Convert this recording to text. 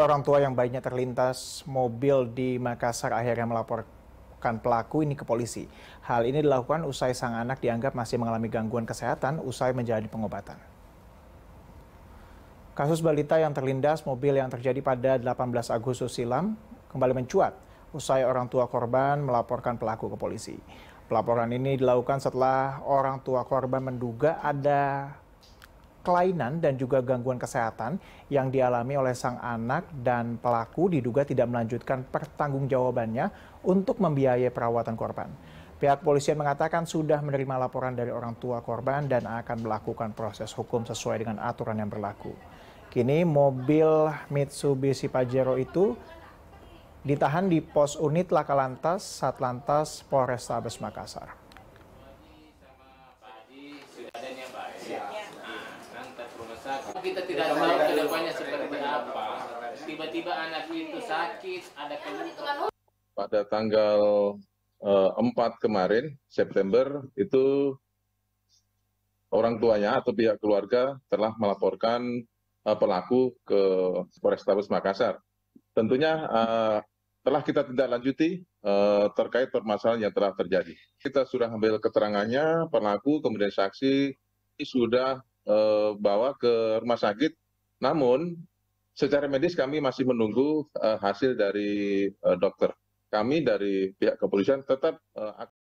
Orang tua yang bayinya terlintas mobil di Makassar akhirnya melaporkan pelaku ini ke polisi. Hal ini dilakukan usai sang anak dianggap masih mengalami gangguan kesehatan usai menjalani pengobatan. Kasus balita yang terlindas mobil yang terjadi pada 18 Agustus silam kembali mencuat usai orang tua korban melaporkan pelaku ke polisi. Pelaporan ini dilakukan setelah orang tua korban menduga ada kelainan dan juga gangguan kesehatan yang dialami oleh sang anak dan pelaku diduga tidak melanjutkan pertanggungjawabannya untuk membiayai perawatan korban. Pihak polisian mengatakan sudah menerima laporan dari orang tua korban dan akan melakukan proses hukum sesuai dengan aturan yang berlaku. Kini mobil Mitsubishi Pajero itu ditahan di pos unit Laka Lantas, Satlantas, Polrestabes Makassar sakit kita tidak tahu kedepannya seperti apa tiba-tiba anak itu sakit ada keluhan pada tanggal uh, eh, 4 kemarin September itu orang tuanya atau pihak keluarga telah melaporkan uh, pelaku ke Polrestabes Makassar tentunya uh, telah kita tindak lanjuti uh, terkait permasalahan yang telah terjadi. Kita sudah ambil keterangannya, pelaku, kemudian saksi sudah Eh, bawa ke rumah sakit namun secara medis kami masih menunggu eh, hasil dari eh, dokter kami dari pihak kepolisian tetap akan